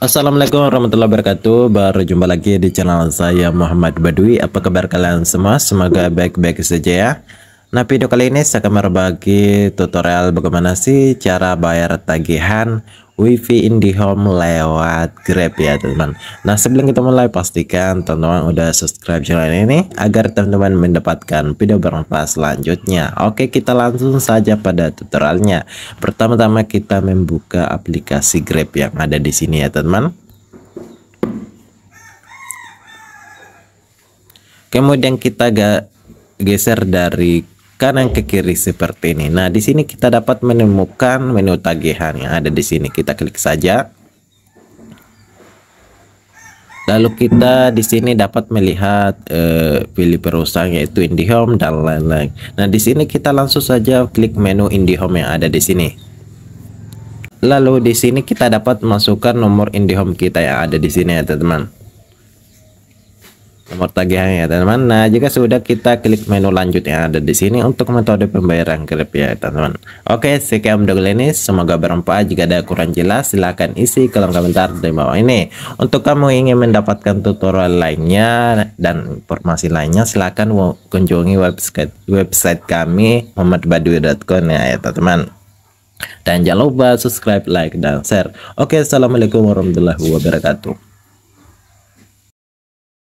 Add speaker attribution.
Speaker 1: Assalamualaikum warahmatullahi wabarakatuh Baru jumpa lagi di channel saya Muhammad Badui Apa kabar kalian semua? Semoga baik-baik saja ya Nah video kali ini saya akan berbagi tutorial bagaimana sih cara bayar tagihan wifi IndiHome lewat Grab ya teman-teman Nah sebelum kita mulai pastikan teman-teman udah subscribe channel ini Agar teman-teman mendapatkan video bermanfaat selanjutnya Oke kita langsung saja pada tutorialnya Pertama-tama kita membuka aplikasi Grab yang ada di sini ya teman-teman Kemudian kita geser dari kanan ke kiri seperti ini. Nah, di sini kita dapat menemukan menu tagihan yang ada di sini. Kita klik saja. Lalu kita di sini dapat melihat uh, pilih perusahaan yaitu IndiHome dan lain-lain. Nah, di sini kita langsung saja klik menu IndiHome yang ada di sini. Lalu di sini kita dapat masukkan nomor IndiHome kita yang ada di sini ya teman-teman nomor ya teman-teman nah jika sudah kita klik menu lanjut yang ada di sini untuk metode pembayaran Grab ya teman-teman oke sekian video kali ini semoga bermanfaat jika ada kurang jelas silahkan isi kolom komentar di bawah ini untuk kamu ingin mendapatkan tutorial lainnya dan informasi lainnya silahkan kunjungi website website kami muhammadbadui.com ya, ya teman-teman dan jangan lupa subscribe, like, dan share. Oke, Assalamualaikum warahmatullahi wabarakatuh.